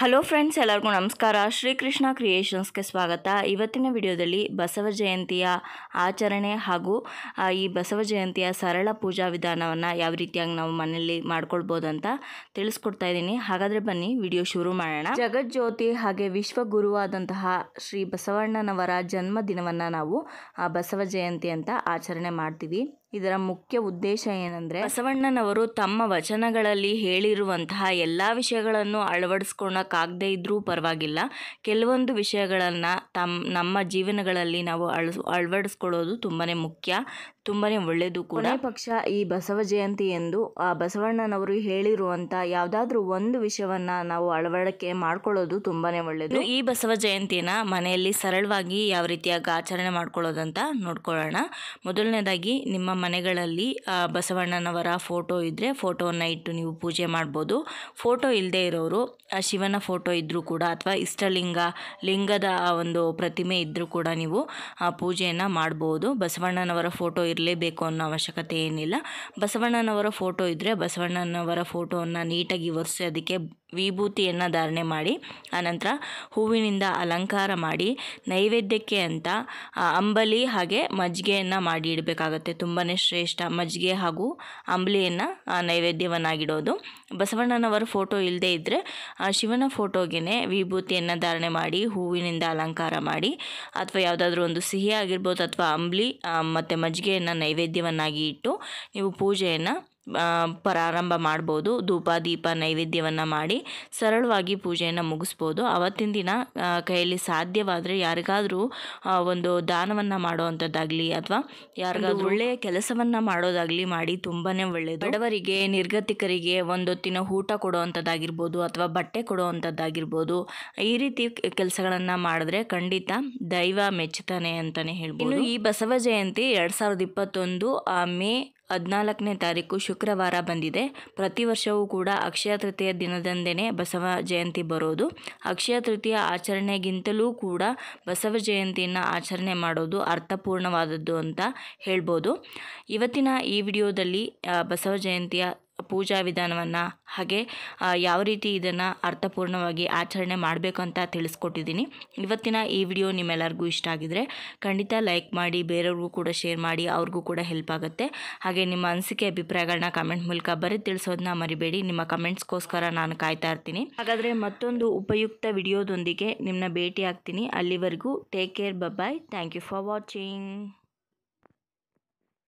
hello friends ಎಲ್ಲರಿಗೂ ನಮಸ್ಕಾರ ಶ್ರೀಕೃಷ್ಣ ಕ್ರಿಯೇಷನ್ಸ್ಗೆ ಸ್ವಾಗತ ಇವತ್ತಿನ ವಿಡಿಯೋದಲ್ಲಿ ಬಸವ ಜಯಂತಿಯ ಆಚರಣೆ ಹಾಗೂ ಈ ಬಸವ ಜಯಂತಿಯ ಸರಳ ಪೂಜಾ ವಿಧಾನವನ್ನು ಯಾವ ರೀತಿಯಾಗಿ ನಾವು ಮನೆಯಲ್ಲಿ ಮಾಡ್ಕೊಳ್ಬೋದು ಅಂತ ತಿಳಿಸ್ಕೊಡ್ತಾ ಇದ್ದೀನಿ ಹಾಗಾದರೆ ಬನ್ನಿ ವಿಡಿಯೋ ಶುರು ಮಾಡೋಣ ಜಗಜ್ಯೋತಿ ಹಾಗೆ ವಿಶ್ವ ಗುರುವಾದಂತಹ ಶ್ರೀ ಬಸವಣ್ಣನವರ ಜನ್ಮದಿನವನ್ನು ನಾವು ಬಸವ ಜಯಂತಿ ಅಂತ ಆಚರಣೆ ಮಾಡ್ತೀವಿ ಇದರ ಮುಖ್ಯ ಉದ್ದೇಶ ಏನಂದ್ರೆ ಬಸವಣ್ಣನವರು ತಮ್ಮ ವಚನಗಳಲ್ಲಿ ಹೇಳಿರುವಂತಹ ಎಲ್ಲಾ ವಿಷಯಗಳನ್ನು ಅಳವಡಿಸ್ಕೊಳಕಾಗದೇ ಇದ್ರೂ ಪರವಾಗಿಲ್ಲ ಕೆಲವೊಂದು ವಿಷಯಗಳನ್ನು ತಮ್ಮ ನಮ್ಮ ಜೀವನಗಳಲ್ಲಿ ನಾವು ಅಳ ಅಳವಡಿಸ್ಕೊಳ್ಳೋದು ತುಂಬಾ ಮುಖ್ಯ ತುಂಬಾ ಒಳ್ಳೆಯದು ಕೂಡ ಪಕ್ಷ ಈ ಬಸವ ಜಯಂತಿ ಎಂದು ಆ ಬಸವಣ್ಣನವರು ಹೇಳಿರುವಂಥ ಯಾವುದಾದ್ರೂ ಒಂದು ವಿಷಯವನ್ನು ನಾವು ಅಳವಡಿಕೆ ಮಾಡ್ಕೊಳ್ಳೋದು ತುಂಬಾ ಒಳ್ಳೆಯದು ಈ ಬಸವ ಜಯಂತಿನ ಮನೆಯಲ್ಲಿ ಸರಳವಾಗಿ ಯಾವ ರೀತಿಯಾಗಿ ಆಚರಣೆ ಮಾಡ್ಕೊಳ್ಳೋದಂತ ನೋಡ್ಕೊಳ್ಳೋಣ ಮೊದಲನೇದಾಗಿ ನಿಮ್ಮ ಮನೆಗಳಲ್ಲಿ ಬಸವಣ್ಣನವರ ಫೋಟೋ ಇದ್ದರೆ ಫೋಟೋವನ್ನು ಇಟ್ಟು ನೀವು ಪೂಜೆ ಮಾಡ್ಬೋದು ಫೋಟೋ ಇಲ್ಲದೆ ಇರೋರು ಶಿವನ ಫೋಟೋ ಇದ್ದರೂ ಕೂಡ ಅಥವಾ ಇಷ್ಟಲಿಂಗ ಲಿಂಗದ ಒಂದು ಪ್ರತಿಮೆ ಇದ್ದರೂ ಕೂಡ ನೀವು ಆ ಪೂಜೆಯನ್ನು ಮಾಡ್ಬೋದು ಬಸವಣ್ಣನವರ ಫೋಟೋ ಇರಲಿ ಇರಲೇಬೇಕು ಅನ್ನೋ ಅವಶ್ಯಕತೆ ಏನಿಲ್ಲ ಬಸವಣ್ಣನವರ ಫೋಟೋ ಇದ್ದರೆ ಬಸವಣ್ಣನವರ ಫೋಟೋವನ್ನು ನೀಟಾಗಿ ಒರೆಸಿ ಅದಕ್ಕೆ ವಿಭೂತಿಯನ್ನು ಧಾರಣೆ ಮಾಡಿ ಆನಂತರ ಹೂವಿನಿಂದ ಅಲಂಕಾರ ಮಾಡಿ ನೈವೇದ್ಯಕ್ಕೆ ಅಂತ ಅಂಬಲಿ ಹಾಗೆ ಮಜ್ಜಿಗೆಯನ್ನು ಮಾಡಿ ಇಡಬೇಕಾಗತ್ತೆ ತುಂಬಾ ಶ್ರೇಷ್ಠ ಮಜ್ಜಿಗೆ ಹಾಗೂ ಅಂಬಲಿಯನ್ನು ನೈವೇದ್ಯವನ್ನಾಗಿಡೋದು ಬಸವಣ್ಣನವರ ಫೋಟೋ ಇಲ್ಲದೆ ಇದ್ದರೆ ಆ ಶಿವನ ಫೋಟೋಗೆ ವಿಭೂತಿಯನ್ನು ಧಾರಣೆ ಮಾಡಿ ಹೂವಿನಿಂದ ಅಲಂಕಾರ ಮಾಡಿ ಅಥವಾ ಯಾವುದಾದ್ರೂ ಒಂದು ಸಿಹಿ ಆಗಿರ್ಬೋದು ಅಥವಾ ಅಂಬಲಿ ಮತ್ತು ಮಜ್ಜಿಗೆಯನ್ನು ನೈವೇದ್ಯವನ್ನಾಗಿ ಇಟ್ಟು ನೀವು ಪೂಜೆಯನ್ನು ಪ್ರಾರಂಭ ಮಾಡ್ಬೋದು ಧೂಪ ದೀಪ ನೈವೇದ್ಯವನ್ನು ಮಾಡಿ ಸರಳವಾಗಿ ಪೂಜೆಯನ್ನು ಮುಗಿಸ್ಬೋದು ಅವತ್ತಿನ ದಿನ ಕೈಯಲ್ಲಿ ಸಾಧ್ಯವಾದರೆ ಯಾರಿಗಾದರೂ ಒಂದು ದಾನವನ್ನು ಮಾಡೋವಂಥದ್ದಾಗಲಿ ಅಥವಾ ಯಾರಿಗಾದರೂ ಒಳ್ಳೆಯ ಕೆಲಸವನ್ನು ಮಾಡೋದಾಗಲಿ ಮಾಡಿ ತುಂಬಾ ಒಳ್ಳೆಯದು ಬಡವರಿಗೆ ನಿರ್ಗತಿಕರಿಗೆ ಒಂದೊತ್ತಿನ ಊಟ ಕೊಡುವಂಥದ್ದಾಗಿರ್ಬೋದು ಅಥವಾ ಬಟ್ಟೆ ಕೊಡುವಂಥದ್ದಾಗಿರ್ಬೋದು ಈ ರೀತಿ ಕೆಲಸಗಳನ್ನು ಮಾಡಿದ್ರೆ ಖಂಡಿತ ದೈವ ಮೆಚ್ಚುತ್ತಾನೆ ಅಂತಲೇ ಹೇಳ್ಬೋದು ಇನ್ನು ಈ ಬಸವ ಜಯಂತಿ ಎರಡು ಸಾವಿರದ ಇಪ್ಪತ್ತೊಂದು ಮೇ ಹದಿನಾಲ್ಕನೇ ತಾರೀಕು ಶುಕ್ರವಾರ ಬಂದಿದೆ ಪ್ರತಿ ವರ್ಷವೂ ಕೂಡ ಅಕ್ಷಯ ತೃತೀಯ ದಿನದಂದೇ ಬಸವ ಜಯಂತಿ ಬರೋದು ಅಕ್ಷಯ ತೃತೀಯ ಆಚರಣೆಗಿಂತಲೂ ಕೂಡ ಬಸವ ಜಯಂತಿಯನ್ನು ಆಚರಣೆ ಮಾಡೋದು ಅರ್ಥಪೂರ್ಣವಾದದ್ದು ಅಂತ ಹೇಳ್ಬೋದು ಇವತ್ತಿನ ಈ ವಿಡಿಯೋದಲ್ಲಿ ಬಸವ ಜಯಂತಿಯ ಪೂಜಾ ವಿಧಾನವನ್ನು ಹಾಗೆ ಯಾವ ರೀತಿ ಇದನ್ನು ಅರ್ಥಪೂರ್ಣವಾಗಿ ಆಚರಣೆ ಮಾಡಬೇಕು ಅಂತ ತಿಳಿಸ್ಕೊಟ್ಟಿದ್ದೀನಿ ಇವತ್ತಿನ ಈ ವಿಡಿಯೋ ನಿಮ್ಮೆಲ್ಲರಿಗೂ ಇಷ್ಟ ಆಗಿದರೆ ಖಂಡಿತ ಲೈಕ್ ಮಾಡಿ ಬೇರೆಯವ್ರಿಗೂ ಕೂಡ ಶೇರ್ ಮಾಡಿ ಅವ್ರಿಗೂ ಕೂಡ ಹೆಲ್ಪ್ ಆಗುತ್ತೆ ಹಾಗೆ ನಿಮ್ಮ ಅನಿಸಿಕೆ ಅಭಿಪ್ರಾಯಗಳನ್ನ ಕಮೆಂಟ್ ಮೂಲಕ ಬರೀ ತಿಳಿಸೋದನ್ನ ಮರಿಬೇಡಿ ನಿಮ್ಮ ಕಮೆಂಟ್ಸ್ಗೋಸ್ಕರ ನಾನು ಕಾಯ್ತಾ ಇರ್ತೀನಿ ಹಾಗಾದರೆ ಮತ್ತೊಂದು ಉಪಯುಕ್ತ ವಿಡಿಯೋದೊಂದಿಗೆ ನಿಮ್ಮನ್ನ ಭೇಟಿ ಆಗ್ತೀನಿ ಅಲ್ಲಿವರೆಗೂ take care bye thank you for watching